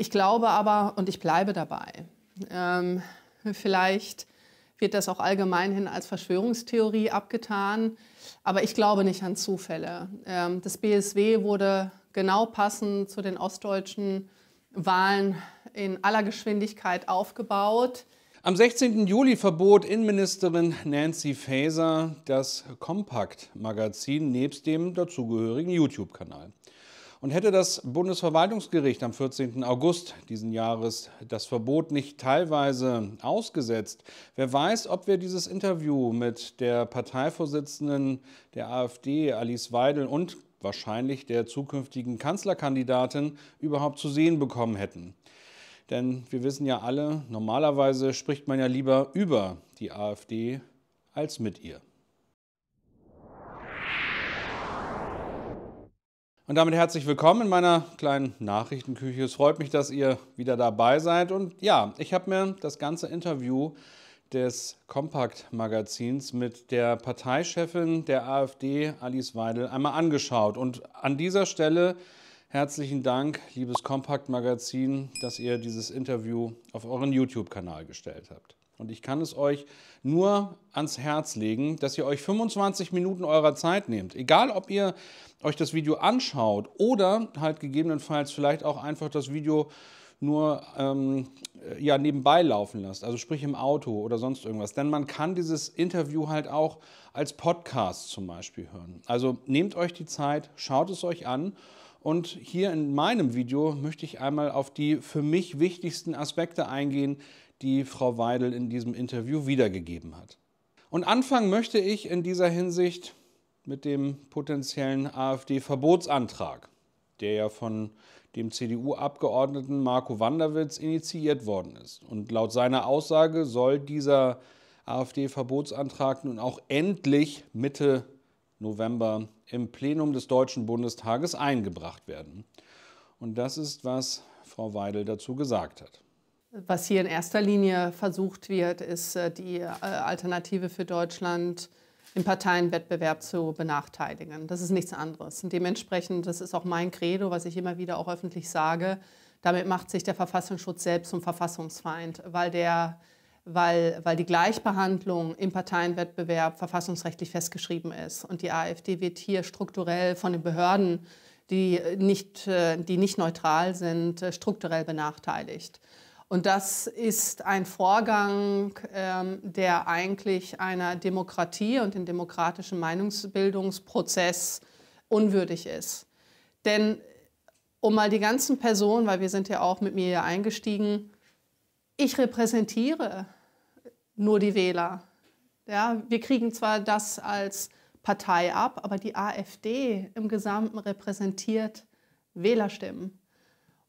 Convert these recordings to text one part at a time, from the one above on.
Ich glaube aber und ich bleibe dabei. Ähm, vielleicht wird das auch allgemeinhin als Verschwörungstheorie abgetan, aber ich glaube nicht an Zufälle. Ähm, das BSW wurde genau passend zu den ostdeutschen Wahlen in aller Geschwindigkeit aufgebaut. Am 16. Juli verbot Innenministerin Nancy Faeser das Kompakt-Magazin nebst dem dazugehörigen YouTube-Kanal. Und hätte das Bundesverwaltungsgericht am 14. August diesen Jahres das Verbot nicht teilweise ausgesetzt, wer weiß, ob wir dieses Interview mit der Parteivorsitzenden der AfD, Alice Weidel, und wahrscheinlich der zukünftigen Kanzlerkandidatin überhaupt zu sehen bekommen hätten. Denn wir wissen ja alle, normalerweise spricht man ja lieber über die AfD als mit ihr. Und damit herzlich willkommen in meiner kleinen Nachrichtenküche. Es freut mich, dass ihr wieder dabei seid. Und ja, ich habe mir das ganze Interview des Kompakt-Magazins mit der Parteichefin der AfD, Alice Weidel, einmal angeschaut. Und an dieser Stelle herzlichen Dank, liebes Kompakt-Magazin, dass ihr dieses Interview auf euren YouTube-Kanal gestellt habt. Und ich kann es euch nur ans Herz legen, dass ihr euch 25 Minuten eurer Zeit nehmt. Egal, ob ihr euch das Video anschaut oder halt gegebenenfalls vielleicht auch einfach das Video nur ähm, äh, ja, nebenbei laufen lasst, also sprich im Auto oder sonst irgendwas. Denn man kann dieses Interview halt auch als Podcast zum Beispiel hören. Also nehmt euch die Zeit, schaut es euch an. Und hier in meinem Video möchte ich einmal auf die für mich wichtigsten Aspekte eingehen, die Frau Weidel in diesem Interview wiedergegeben hat. Und anfangen möchte ich in dieser Hinsicht mit dem potenziellen AfD-Verbotsantrag, der ja von dem CDU-Abgeordneten Marco Wanderwitz initiiert worden ist. Und laut seiner Aussage soll dieser AfD-Verbotsantrag nun auch endlich Mitte November im Plenum des Deutschen Bundestages eingebracht werden. Und das ist, was Frau Weidel dazu gesagt hat. Was hier in erster Linie versucht wird, ist äh, die äh, Alternative für Deutschland im Parteienwettbewerb zu benachteiligen. Das ist nichts anderes. Und dementsprechend, das ist auch mein Credo, was ich immer wieder auch öffentlich sage, damit macht sich der Verfassungsschutz selbst zum Verfassungsfeind, weil, der, weil, weil die Gleichbehandlung im Parteienwettbewerb verfassungsrechtlich festgeschrieben ist. Und die AfD wird hier strukturell von den Behörden, die nicht, äh, die nicht neutral sind, strukturell benachteiligt. Und das ist ein Vorgang, ähm, der eigentlich einer Demokratie und dem demokratischen Meinungsbildungsprozess unwürdig ist. Denn um mal die ganzen Personen, weil wir sind ja auch mit mir hier eingestiegen, ich repräsentiere nur die Wähler. Ja, wir kriegen zwar das als Partei ab, aber die AfD im Gesamten repräsentiert Wählerstimmen.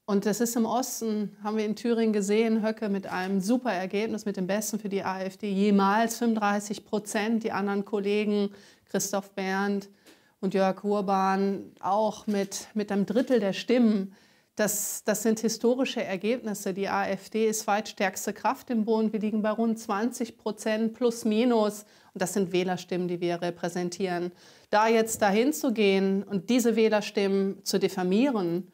Und das ist im Osten, haben wir in Thüringen gesehen, Höcke mit einem super Ergebnis, mit dem besten für die AfD, jemals 35 Prozent. Die anderen Kollegen, Christoph Berndt und Jörg Urban, auch mit, mit einem Drittel der Stimmen. Das, das sind historische Ergebnisse. Die AfD ist weit stärkste Kraft im Bund. Wir liegen bei rund 20 Prozent plus minus. Und das sind Wählerstimmen, die wir repräsentieren. Da jetzt dahin zu gehen und diese Wählerstimmen zu diffamieren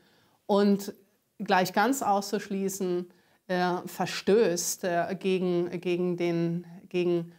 und gleich ganz auszuschließen, äh, verstößt äh, gegen, gegen, den, gegen,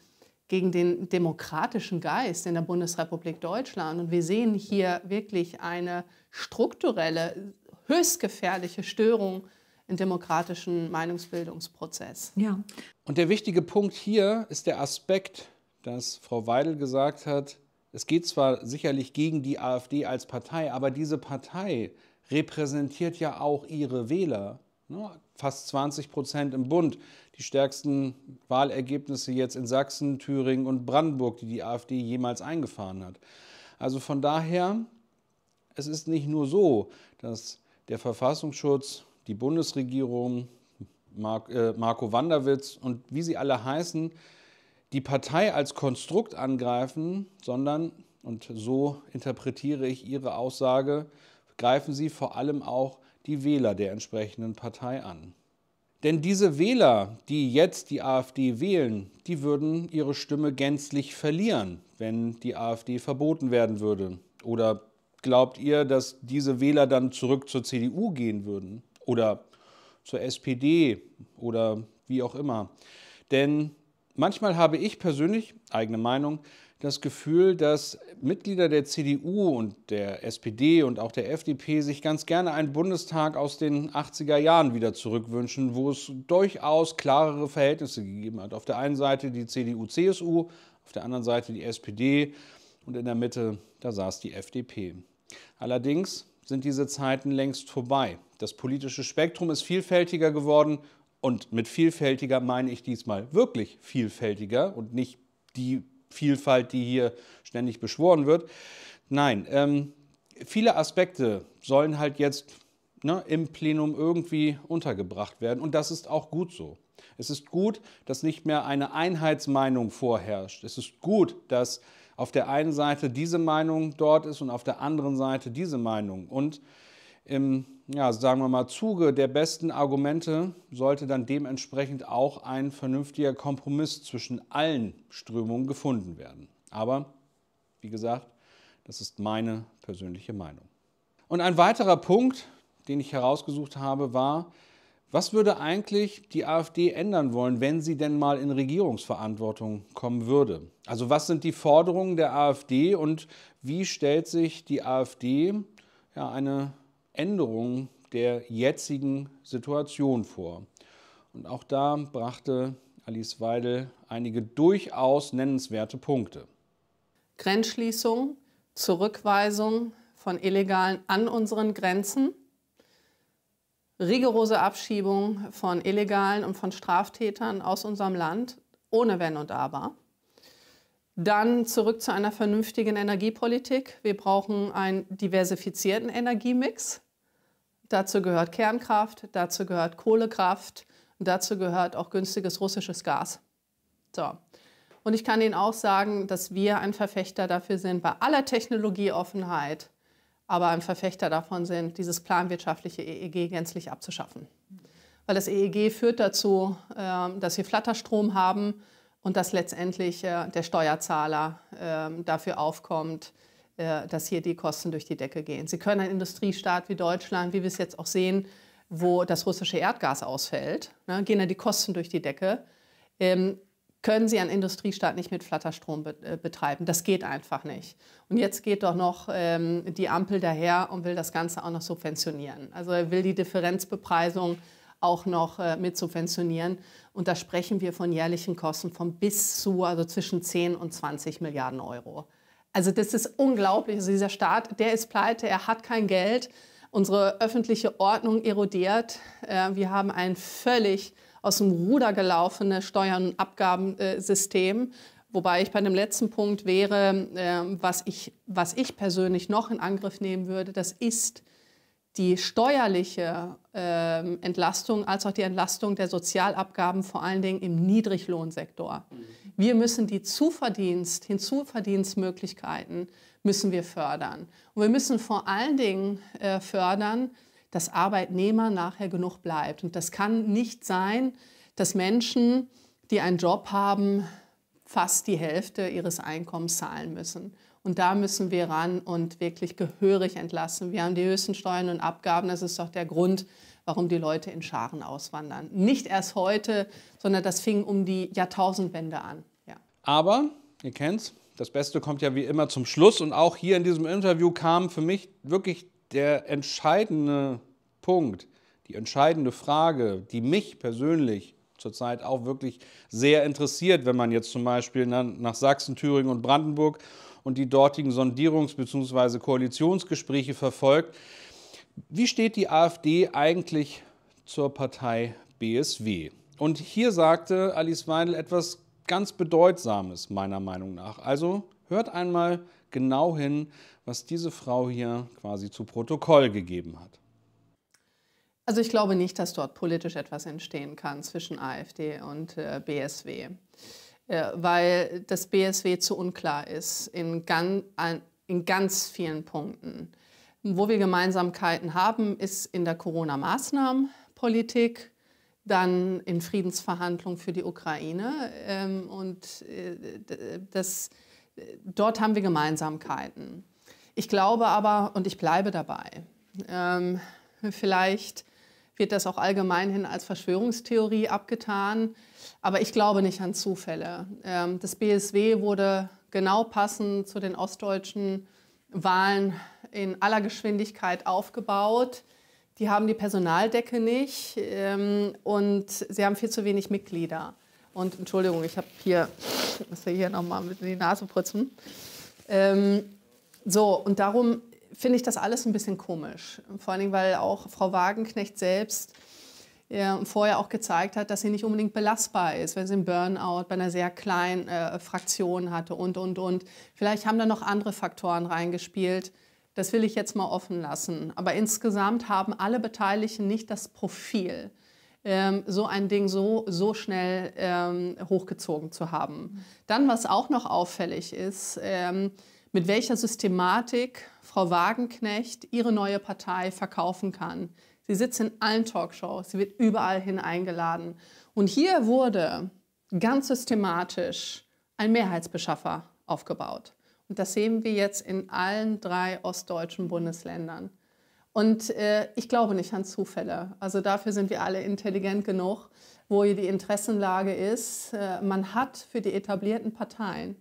gegen den demokratischen Geist in der Bundesrepublik Deutschland. Und wir sehen hier wirklich eine strukturelle, höchst gefährliche Störung im demokratischen Meinungsbildungsprozess. Ja. Und der wichtige Punkt hier ist der Aspekt, dass Frau Weidel gesagt hat, es geht zwar sicherlich gegen die AfD als Partei, aber diese Partei repräsentiert ja auch ihre Wähler. Ne? Fast 20 Prozent im Bund. Die stärksten Wahlergebnisse jetzt in Sachsen, Thüringen und Brandenburg, die die AfD jemals eingefahren hat. Also von daher, es ist nicht nur so, dass der Verfassungsschutz, die Bundesregierung, äh, Marco Wanderwitz und wie sie alle heißen, die Partei als Konstrukt angreifen, sondern, und so interpretiere ich ihre Aussage, greifen sie vor allem auch die Wähler der entsprechenden Partei an. Denn diese Wähler, die jetzt die AfD wählen, die würden ihre Stimme gänzlich verlieren, wenn die AfD verboten werden würde. Oder glaubt ihr, dass diese Wähler dann zurück zur CDU gehen würden? Oder zur SPD oder wie auch immer? Denn manchmal habe ich persönlich, eigene Meinung, das Gefühl, dass Mitglieder der CDU und der SPD und auch der FDP sich ganz gerne einen Bundestag aus den 80er Jahren wieder zurückwünschen, wo es durchaus klarere Verhältnisse gegeben hat. Auf der einen Seite die CDU-CSU, auf der anderen Seite die SPD und in der Mitte, da saß die FDP. Allerdings sind diese Zeiten längst vorbei. Das politische Spektrum ist vielfältiger geworden und mit vielfältiger meine ich diesmal wirklich vielfältiger und nicht die Vielfalt, die hier ständig beschworen wird. Nein, ähm, viele Aspekte sollen halt jetzt ne, im Plenum irgendwie untergebracht werden und das ist auch gut so. Es ist gut, dass nicht mehr eine Einheitsmeinung vorherrscht. Es ist gut, dass auf der einen Seite diese Meinung dort ist und auf der anderen Seite diese Meinung. Und im ähm, ja, also sagen wir mal, Zuge der besten Argumente sollte dann dementsprechend auch ein vernünftiger Kompromiss zwischen allen Strömungen gefunden werden. Aber, wie gesagt, das ist meine persönliche Meinung. Und ein weiterer Punkt, den ich herausgesucht habe, war, was würde eigentlich die AfD ändern wollen, wenn sie denn mal in Regierungsverantwortung kommen würde? Also was sind die Forderungen der AfD und wie stellt sich die AfD ja, eine Änderung der jetzigen Situation vor. Und auch da brachte Alice Weidel einige durchaus nennenswerte Punkte. Grenzschließung, Zurückweisung von Illegalen an unseren Grenzen, rigorose Abschiebung von Illegalen und von Straftätern aus unserem Land, ohne Wenn und Aber. Dann zurück zu einer vernünftigen Energiepolitik. Wir brauchen einen diversifizierten Energiemix. Dazu gehört Kernkraft, dazu gehört Kohlekraft und dazu gehört auch günstiges russisches Gas. So. Und ich kann Ihnen auch sagen, dass wir ein Verfechter dafür sind, bei aller Technologieoffenheit, aber ein Verfechter davon sind, dieses planwirtschaftliche EEG gänzlich abzuschaffen. Weil das EEG führt dazu, ähm, dass wir Flatterstrom haben und dass letztendlich äh, der Steuerzahler ähm, dafür aufkommt, äh, dass hier die Kosten durch die Decke gehen. Sie können einen Industriestaat wie Deutschland, wie wir es jetzt auch sehen, wo das russische Erdgas ausfällt, ne, gehen dann die Kosten durch die Decke, ähm, können Sie einen Industriestaat nicht mit Flatterstrom be äh, betreiben. Das geht einfach nicht. Und jetzt geht doch noch ähm, die Ampel daher und will das Ganze auch noch subventionieren. Also er will die Differenzbepreisung auch noch äh, mit subventionieren. Und da sprechen wir von jährlichen Kosten von bis zu, also zwischen 10 und 20 Milliarden Euro. Also das ist unglaublich. Also dieser Staat, der ist pleite, er hat kein Geld. Unsere öffentliche Ordnung erodiert. Äh, wir haben ein völlig aus dem Ruder gelaufenes Steuern- und Abgabensystem. Wobei ich bei dem letzten Punkt wäre, ähm, was ich, was ich persönlich noch in Angriff nehmen würde, das ist die steuerliche ähm, Entlastung als auch die Entlastung der Sozialabgaben, vor allen Dingen im Niedriglohnsektor. Mhm. Wir müssen die Zuverdienst, Hinzuverdienstmöglichkeiten müssen wir fördern. Und wir müssen vor allen Dingen äh, fördern, dass Arbeitnehmer nachher genug bleibt. Und das kann nicht sein, dass Menschen, die einen Job haben, fast die Hälfte ihres Einkommens zahlen müssen. Und da müssen wir ran und wirklich gehörig entlassen. Wir haben die höchsten Steuern und Abgaben. Das ist doch der Grund, warum die Leute in Scharen auswandern. Nicht erst heute, sondern das fing um die Jahrtausendwende an. Ja. Aber, ihr kennt's, das Beste kommt ja wie immer zum Schluss. Und auch hier in diesem Interview kam für mich wirklich der entscheidende Punkt, die entscheidende Frage, die mich persönlich zurzeit auch wirklich sehr interessiert, wenn man jetzt zum Beispiel nach Sachsen, Thüringen und Brandenburg und die dortigen Sondierungs- bzw. Koalitionsgespräche verfolgt. Wie steht die AfD eigentlich zur Partei BSW? Und hier sagte Alice Weidel etwas ganz Bedeutsames, meiner Meinung nach. Also hört einmal genau hin, was diese Frau hier quasi zu Protokoll gegeben hat. Also ich glaube nicht, dass dort politisch etwas entstehen kann zwischen AfD und äh, BSW, äh, weil das BSW zu unklar ist in, gan in ganz vielen Punkten. Wo wir Gemeinsamkeiten haben, ist in der Corona-Maßnahmenpolitik, dann in Friedensverhandlungen für die Ukraine. Ähm, und äh, das, dort haben wir Gemeinsamkeiten. Ich glaube aber, und ich bleibe dabei, ähm, vielleicht wird das auch allgemeinhin als Verschwörungstheorie abgetan, aber ich glaube nicht an Zufälle. Ähm, das BSW wurde genau passend zu den ostdeutschen Wahlen in aller Geschwindigkeit aufgebaut. Die haben die Personaldecke nicht ähm, und sie haben viel zu wenig Mitglieder. Und Entschuldigung, ich habe hier, muss ja hier nochmal mit in die Nase putzen. Ähm, so, und darum finde ich das alles ein bisschen komisch. Vor allen Dingen, weil auch Frau Wagenknecht selbst ja, ähm, vorher auch gezeigt hat, dass sie nicht unbedingt belastbar ist, weil sie einen Burnout bei einer sehr kleinen äh, Fraktion hatte und, und, und. Vielleicht haben da noch andere Faktoren reingespielt. Das will ich jetzt mal offen lassen. Aber insgesamt haben alle Beteiligten nicht das Profil, ähm, so ein Ding so, so schnell ähm, hochgezogen zu haben. Dann, was auch noch auffällig ist, ähm, mit welcher Systematik Frau Wagenknecht ihre neue Partei verkaufen kann. Sie sitzt in allen Talkshows, sie wird überall hin eingeladen. Und hier wurde ganz systematisch ein Mehrheitsbeschaffer aufgebaut. Und das sehen wir jetzt in allen drei ostdeutschen Bundesländern. Und äh, ich glaube nicht an Zufälle. Also dafür sind wir alle intelligent genug, wo hier die Interessenlage ist. Äh, man hat für die etablierten Parteien,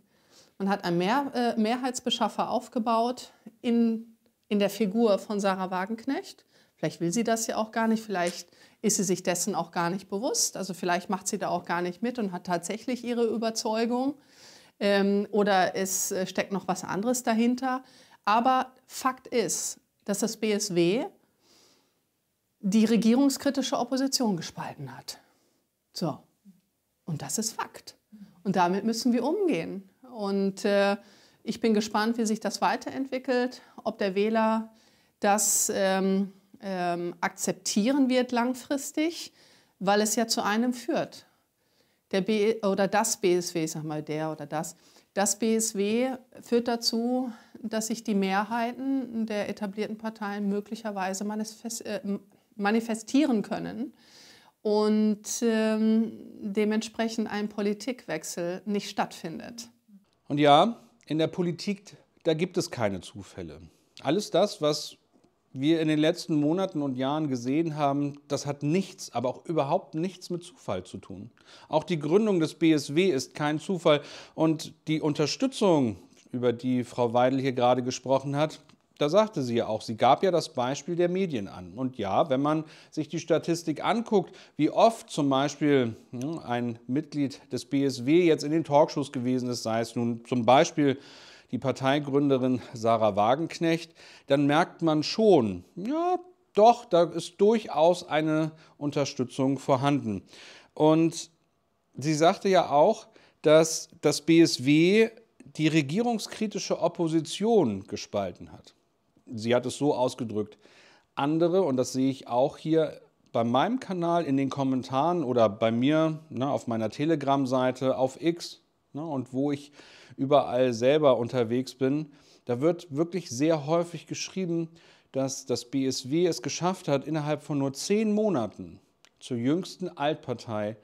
man hat einen Mehr, äh, Mehrheitsbeschaffer aufgebaut in, in der Figur von Sarah Wagenknecht. Vielleicht will sie das ja auch gar nicht, vielleicht ist sie sich dessen auch gar nicht bewusst. Also vielleicht macht sie da auch gar nicht mit und hat tatsächlich ihre Überzeugung ähm, oder es äh, steckt noch was anderes dahinter. Aber Fakt ist, dass das BSW die regierungskritische Opposition gespalten hat. So, und das ist Fakt. Und damit müssen wir umgehen. Und äh, ich bin gespannt, wie sich das weiterentwickelt, ob der Wähler das ähm, ähm, akzeptieren wird langfristig, weil es ja zu einem führt der B oder das BSW, ich sag mal der oder das, das BSW führt dazu, dass sich die Mehrheiten der etablierten Parteien möglicherweise manifest, äh, manifestieren können und ähm, dementsprechend ein Politikwechsel nicht stattfindet. Und ja, in der Politik, da gibt es keine Zufälle. Alles das, was wir in den letzten Monaten und Jahren gesehen haben, das hat nichts, aber auch überhaupt nichts mit Zufall zu tun. Auch die Gründung des BSW ist kein Zufall und die Unterstützung, über die Frau Weidel hier gerade gesprochen hat, da sagte sie ja auch, sie gab ja das Beispiel der Medien an. Und ja, wenn man sich die Statistik anguckt, wie oft zum Beispiel hm, ein Mitglied des BSW jetzt in den Talkshows gewesen ist, sei es nun zum Beispiel die Parteigründerin Sarah Wagenknecht, dann merkt man schon, ja, doch, da ist durchaus eine Unterstützung vorhanden. Und sie sagte ja auch, dass das BSW die regierungskritische Opposition gespalten hat. Sie hat es so ausgedrückt. Andere, und das sehe ich auch hier bei meinem Kanal in den Kommentaren oder bei mir ne, auf meiner Telegram-Seite, auf X, ne, und wo ich überall selber unterwegs bin, da wird wirklich sehr häufig geschrieben, dass das BSW es geschafft hat, innerhalb von nur zehn Monaten zur jüngsten Altpartei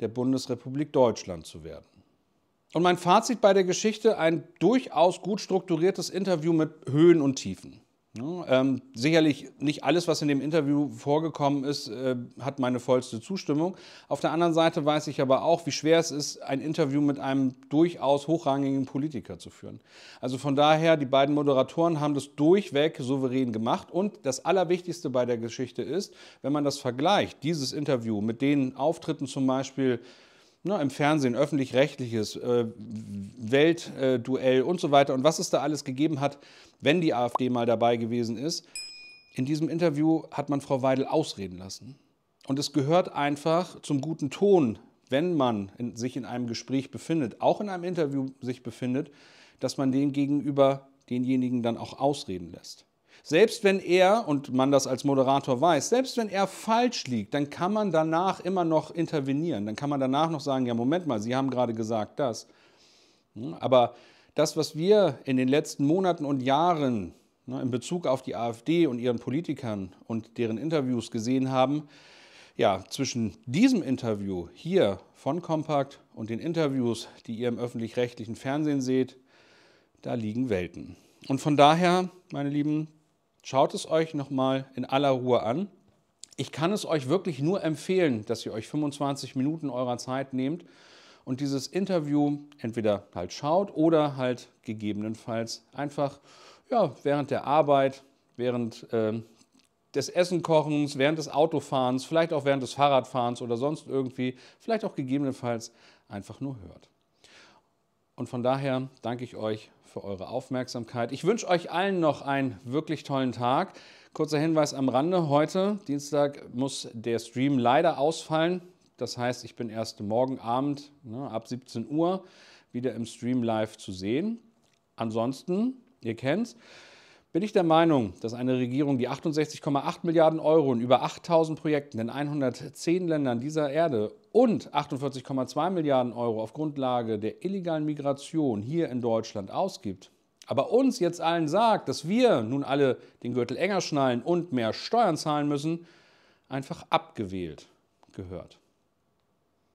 der Bundesrepublik Deutschland zu werden. Und mein Fazit bei der Geschichte, ein durchaus gut strukturiertes Interview mit Höhen und Tiefen. Ja, ne? ähm, sicherlich nicht alles, was in dem Interview vorgekommen ist, äh, hat meine vollste Zustimmung. Auf der anderen Seite weiß ich aber auch, wie schwer es ist, ein Interview mit einem durchaus hochrangigen Politiker zu führen. Also von daher, die beiden Moderatoren haben das durchweg souverän gemacht. Und das Allerwichtigste bei der Geschichte ist, wenn man das vergleicht, dieses Interview mit den Auftritten zum Beispiel ne, im Fernsehen, öffentlich-rechtliches, äh, Weltduell äh, und so weiter und was es da alles gegeben hat, wenn die AfD mal dabei gewesen ist. In diesem Interview hat man Frau Weidel ausreden lassen. Und es gehört einfach zum guten Ton, wenn man in, sich in einem Gespräch befindet, auch in einem Interview sich befindet, dass man den gegenüber denjenigen dann auch ausreden lässt. Selbst wenn er, und man das als Moderator weiß, selbst wenn er falsch liegt, dann kann man danach immer noch intervenieren. Dann kann man danach noch sagen, ja, Moment mal, Sie haben gerade gesagt das. Hm, aber das, was wir in den letzten Monaten und Jahren ne, in Bezug auf die AfD und ihren Politikern und deren Interviews gesehen haben, ja, zwischen diesem Interview hier von Kompakt und den Interviews, die ihr im öffentlich-rechtlichen Fernsehen seht, da liegen Welten. Und von daher, meine Lieben, Schaut es euch nochmal in aller Ruhe an. Ich kann es euch wirklich nur empfehlen, dass ihr euch 25 Minuten eurer Zeit nehmt und dieses Interview entweder halt schaut oder halt gegebenenfalls einfach ja, während der Arbeit, während äh, des Essenkochens, während des Autofahrens, vielleicht auch während des Fahrradfahrens oder sonst irgendwie, vielleicht auch gegebenenfalls einfach nur hört. Und von daher danke ich euch für eure Aufmerksamkeit. Ich wünsche euch allen noch einen wirklich tollen Tag. Kurzer Hinweis am Rande, heute, Dienstag, muss der Stream leider ausfallen. Das heißt, ich bin erst morgen Abend ne, ab 17 Uhr wieder im Stream live zu sehen. Ansonsten, ihr kennt's, bin ich der Meinung, dass eine Regierung, die 68,8 Milliarden Euro in über 8000 Projekten in 110 Ländern dieser Erde und 48,2 Milliarden Euro auf Grundlage der illegalen Migration hier in Deutschland ausgibt, aber uns jetzt allen sagt, dass wir nun alle den Gürtel enger schnallen und mehr Steuern zahlen müssen, einfach abgewählt gehört.